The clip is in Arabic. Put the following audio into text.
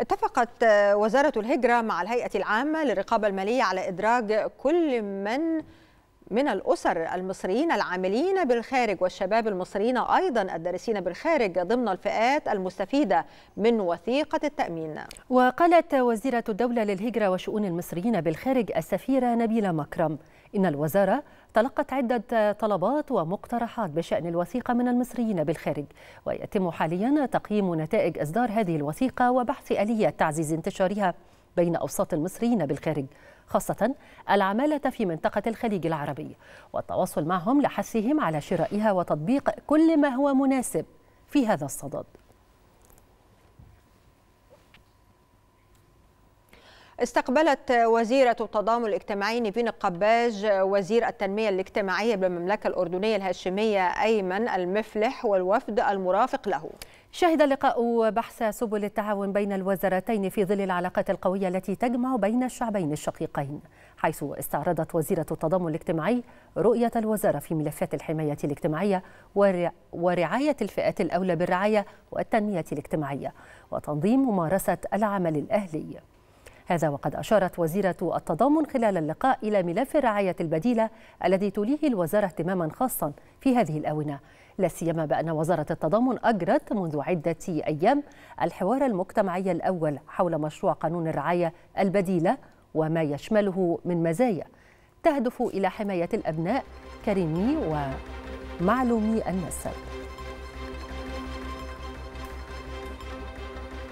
اتفقت آه، وزارة الهجرة مع الهيئة العامة للرقابة المالية على إدراج كل من من الأسر المصريين العاملين بالخارج والشباب المصريين أيضا الدارسين بالخارج ضمن الفئات المستفيدة من وثيقة التأمين وقالت وزيرة الدولة للهجرة وشؤون المصريين بالخارج السفيرة نبيلة مكرم إن الوزارة تلقت عدة طلبات ومقترحات بشأن الوثيقة من المصريين بالخارج ويتم حاليا تقييم نتائج إصدار هذه الوثيقة وبحث آلية تعزيز انتشارها بين أوساط المصريين بالخارج خاصة العمالة في منطقة الخليج العربي والتواصل معهم لحثهم على شرائها وتطبيق كل ما هو مناسب في هذا الصدد استقبلت وزيرة التضامن الاجتماعي نيفين القباج وزير التنمية الاجتماعية بالمملكة الأردنية الهاشمية أيمن المفلح والوفد المرافق له شهد اللقاء بحث سبل التعاون بين الوزارتين في ظل العلاقات القوية التي تجمع بين الشعبين الشقيقين حيث استعرضت وزيرة التضامن الاجتماعي رؤية الوزارة في ملفات الحماية الاجتماعية ورعاية الفئات الأولى بالرعاية والتنمية الاجتماعية وتنظيم ممارسة العمل الأهلي هذا وقد أشارت وزيرة التضامن خلال اللقاء إلى ملف الرعاية البديلة الذي توليه الوزارة اهتماما خاصا في هذه الآونة لا سيما بأن وزارة التضامن أجرت منذ عدة أيام الحوار المجتمعي الأول حول مشروع قانون الرعاية البديلة وما يشمله من مزايا تهدف إلى حماية الأبناء كريمي ومعلومي النسب